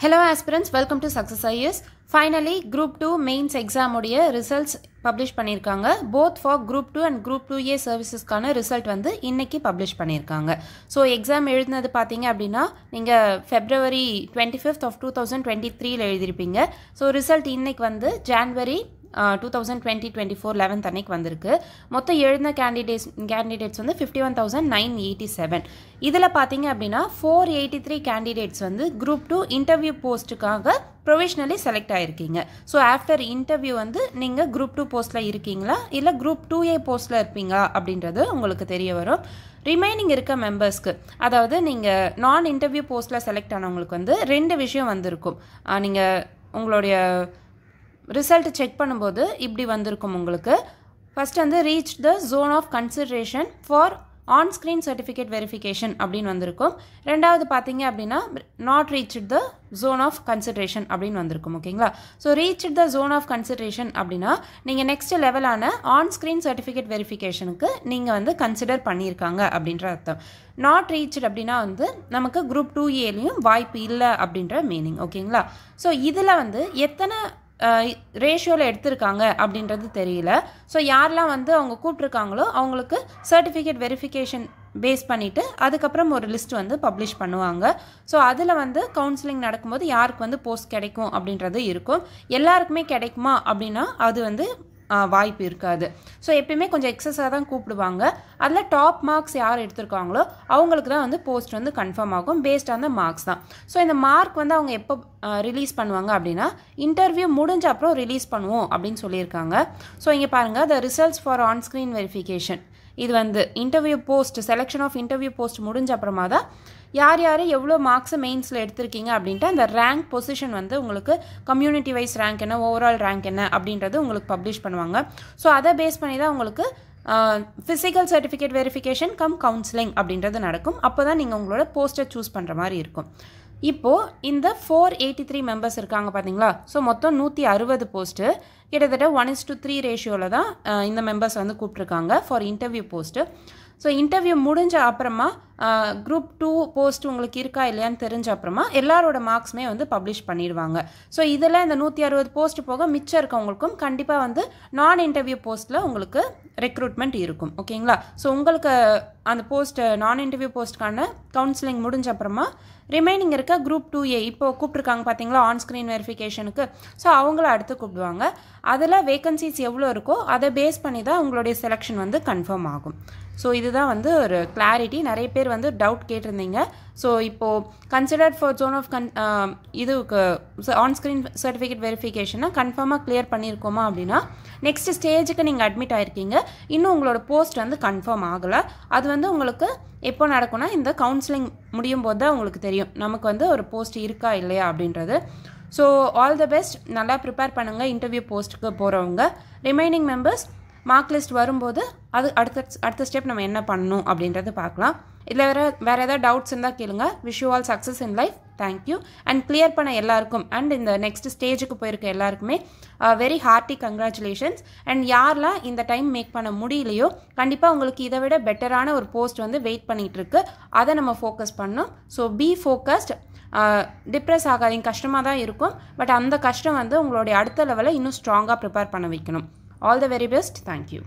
hello aspirants welcome to success IAS finally group two mains எக்ஸாமுடைய results publish பண்ணியிருக்காங்க both for group two and group two A சர்வீசஸ்க்கான result வந்து இன்றைக்கி publish பண்ணியிருக்காங்க so exam எழுதினது பார்த்தீங்க அப்படின்னா நீங்கள் February twenty fifth of two thousand twenty த்ரீல எழுதியிருப்பீங்க ஸோ ரிசல்ட் இன்றைக்கி வந்து January two thousand twenty twenty four eleventh அன்னைக்கு வந்திருக்கு மொத்தம் எழுந்த கேண்டிடேட்ஸ் கேண்டிடேட்ஸ் வந்து fifty one thousand nine eighty seven இதில் பார்த்தீங்க அப்படின்னா ஃபோர் எயிட்டி த்ரீ கேண்டிடேட்ஸ் வந்து குரூப் டூ இன்டர்வியூ போஸ்ட்டுக்காக ப்ரொவிஷ்னலி செலக்ட் ஆகிருக்கீங்க ஸோ ஆஃப்டர் இன்டர்வியூ வந்து நீங்கள் குரூப் டூ போஸ்ட்டில் இருக்கீங்களா இல்லை குரூப் டூ ஏ போஸ்ட்டில் இருப்பீங்களா அப்படின்றது உங்களுக்கு தெரிய வரும் ரிமைனிங் இருக்க மெம்பர்ஸ்க்கு அதாவது நீங்கள் நான் இன்டர்வியூ போஸ்ட்டில் செலக்ட் ஆனவங்களுக்கு வந்து ரெண்டு விஷயம் வந்திருக்கும் நீங்கள் உங்களுடைய ரிசல்ட் செக் பண்ணும்போது இப்படி வந்திருக்கும் உங்களுக்கு ஃபஸ்ட் வந்து reach the zone of consideration for on screen certificate verification அப்படின்னு வந்திருக்கும் ரெண்டாவது பார்த்தீங்க அப்படின்னா not reach the zone of consideration அப்படின்னு வந்திருக்கும் ஓகேங்களா so reach the zone of consideration அப்படின்னா நீங்கள் நெக்ஸ்ட் லெவலான ஆன் ஸ்க்ரீன் சர்டிஃபிகேட் வெரிஃபிகேஷனுக்கு நீங்கள் வந்து கன்சிடர் பண்ணியிருக்காங்க அப்படின்ற அர்த்தம் நாட் ரீச் அப்படின்னா வந்து நமக்கு குரூப் டூ ஏலையும் வாய்ப்பு இல்லை அப்படின்ற மீனிங் ஓகேங்களா ஸோ இதில் வந்து எத்தனை ரேஷியோவில் எடுத்திருக்காங்க அப்படின்றது தெரியல ஸோ யாரெல்லாம் வந்து அவங்க கூப்பிட்ருக்காங்களோ அவங்களுக்கு சர்டிஃபிகேட் வெரிஃபிகேஷன் பேஸ் பண்ணிவிட்டு அதுக்கப்புறம் ஒரு லிஸ்ட் வந்து பப்ளிஷ் பண்ணுவாங்க ஸோ அதில் வந்து கவுன்சிலிங் நடக்கும்போது யாருக்கு வந்து போஸ்ட் கிடைக்கும் அப்படின்றது இருக்கும் எல்லாருக்குமே கிடைக்குமா அப்படின்னா அது வந்து வாய்ப்பு இருக்காது ஸோ எப்பயுமே கொஞ்சம் எக்ஸஸாக தான் கூப்பிடுவாங்க அதில் டாப் மார்க்ஸ் யார் எடுத்திருக்காங்களோ அவங்களுக்கு தான் வந்து போஸ்ட் வந்து கன்ஃபார்ம் ஆகும் பேஸ்ட் ஆன் த மார்க்ஸ் தான் ஸோ இந்த மார்க் வந்து அவங்க எப்போ ரிலீஸ் பண்ணுவாங்க அப்படின்னா இன்டர்வியூ முடிஞ்ச அப்புறம் ரிலீஸ் பண்ணுவோம் அப்படின்னு சொல்லியிருக்காங்க ஸோ இங்கே பாருங்கள் the results for onscreen verification இது வந்து interview post selection of interview post முடிஞ்ச அப்புறமா தான் யார் யார் எவ்வளோ மார்க்ஸ் மெயின்ஸில் எடுத்திருக்கீங்க அப்படின்ட்டு அந்த ரேங்க் பொசிஷன் வந்து உங்களுக்கு கம்யூனிட்டி வைஸ் ரேங்க் என்ன ஓவரால் ரேங்க் என்ன அப்படின்றது உங்களுக்கு பப்ளிஷ் பண்ணுவாங்க ஸோ அதை பேஸ் பண்ணி தான் உங்களுக்கு physical certificate verification cum counselling அப்படின்றது நடக்கும் அப்போ தான் நீங்கள் உங்களோட போஸ்டர் சூஸ் பண்ணுற மாதிரி இருக்கும் இப்போது இந்த ஃபோர் எயிட்டி த்ரீ மெம்பர்ஸ் இருக்காங்க பார்த்தீங்களா ஸோ மொத்தம் நூற்றி அறுபது போஸ்ட்டு கிட்டத்தட்ட ஒன் இஸ் டு த்ரீ ரேஷியோவில் தான் இந்த மெம்பர்ஸ் வந்து கூப்பிட்ருக்காங்க for interview post so interview முடிஞ்ச அப்புறமா குரூப் டூ போஸ்ட் உங்களுக்கு இருக்கா இல்லையான்னு தெரிஞ்ச அப்புறமா எல்லாரோட மார்க்ஸுமே வந்து பப்ளிஷ் பண்ணிடுவாங்க ஸோ இதில் இந்த நூற்றி அறுபது போஸ்ட் போக மிச்சம் இருக்கவங்களுக்கும் கண்டிப்பாக வந்து நான் இன்டர்வியூ போஸ்ட்டில் உங்களுக்கு ரெக்ரூட்மெண்ட் இருக்கும் ஓகேங்களா ஸோ உங்களுக்கு அந்த போஸ்ட் நான் இன்டர்வியூ போஸ்ட்டுக்கான கவுன்சிலிங் முடிஞ்ச அப்புறமா ரிமைனிங் இருக்க குரூப் டூ ஏ இப்போ கூப்பிட்ருக்காங்க பார்த்தீங்களா ஆன் ஸ்க்ரீன் வெரிஃபிகேஷனுக்கு ஸோ அவங்கள அடுத்து கூப்பிடுவாங்க அதில் வேகன்சிஸ் எவ்வளோ இருக்கோ அதை பேஸ் பண்ணி தான் உங்களுடைய செலெக்ஷன் வந்து கன்ஃபார்ம் ஆகும் ஸோ இதுதான் வந்து ஒரு கிளாரிட்டி நிறைய பேர் பேர் வந்து டவுட் கேட்டிருந்தீங்க ஸோ இப்போது கன்சிடர்ட் ஃபார் ஜோன் ஆஃப் கன் இதுக்கு ஆன்ஸ்க்ரீன் சர்டிஃபிகேட் வெரிஃபிகேஷனை கன்ஃபார்மாக கிளியர் பண்ணியிருக்கோமா அப்படின்னா நெக்ஸ்ட் ஸ்டேஜுக்கு நீங்கள் அட்மிட் ஆகிருக்கீங்க இன்னும் உங்களோட போஸ்ட் வந்து கன்ஃபார்ம் ஆகலை அது வந்து உங்களுக்கு எப்போ நடக்கும்னா இந்த கவுன்சிலிங் முடியும் போது தான் உங்களுக்கு தெரியும் நமக்கு வந்து ஒரு போஸ்ட் இருக்கா இல்லையா அப்படின்றது ஸோ ஆல் த பெஸ்ட் நல்லா ப்ரிப்பேர் பண்ணுங்கள் இன்டர்வியூ போஸ்ட்டுக்கு போகிறவங்க ரிமைனிங் மெம்பர்ஸ் மார்க் லிஸ்ட் வரும்போது அது அடுத்த அடுத்த ஸ்டெப் நம்ம என்ன பண்ணணும் அப்படின்றத பார்க்கலாம் இதில் வேறு வேறு ஏதாவது டவுட்ஸ் இருந்தால் கேளுங்க wish you all success in life thank you and clear பண்ண எல்லாருக்கும் அண்ட் இந்த நெக்ஸ்ட் ஸ்டேஜுக்கு போயிருக்க எல்லாருக்குமே வெரி ஹார்ட்டி கங்க்ராச்சுலேஷன்ஸ் அண்ட் யாரெலாம் இந்த டைம் மேக் பண்ண முடியலையோ கண்டிப்பாக உங்களுக்கு இதை விட பெட்டரான ஒரு போஸ்ட் வந்து வெயிட் பண்ணிகிட்டு இருக்கு அதை நம்ம ஃபோக்கஸ் பண்ணோம் ஸோ பி ஃபோக்கஸ்ட் டிப்ரெஸ் ஆகாதீங்க கஷ்டமாக தான் இருக்கும் பட் அந்த கஷ்டம் வந்து உங்களுடைய அடுத்த லெவலில் இன்னும் ஸ்ட்ராங்காக ப்ரிப்பேர் பண்ண வைக்கணும் all the very best thank you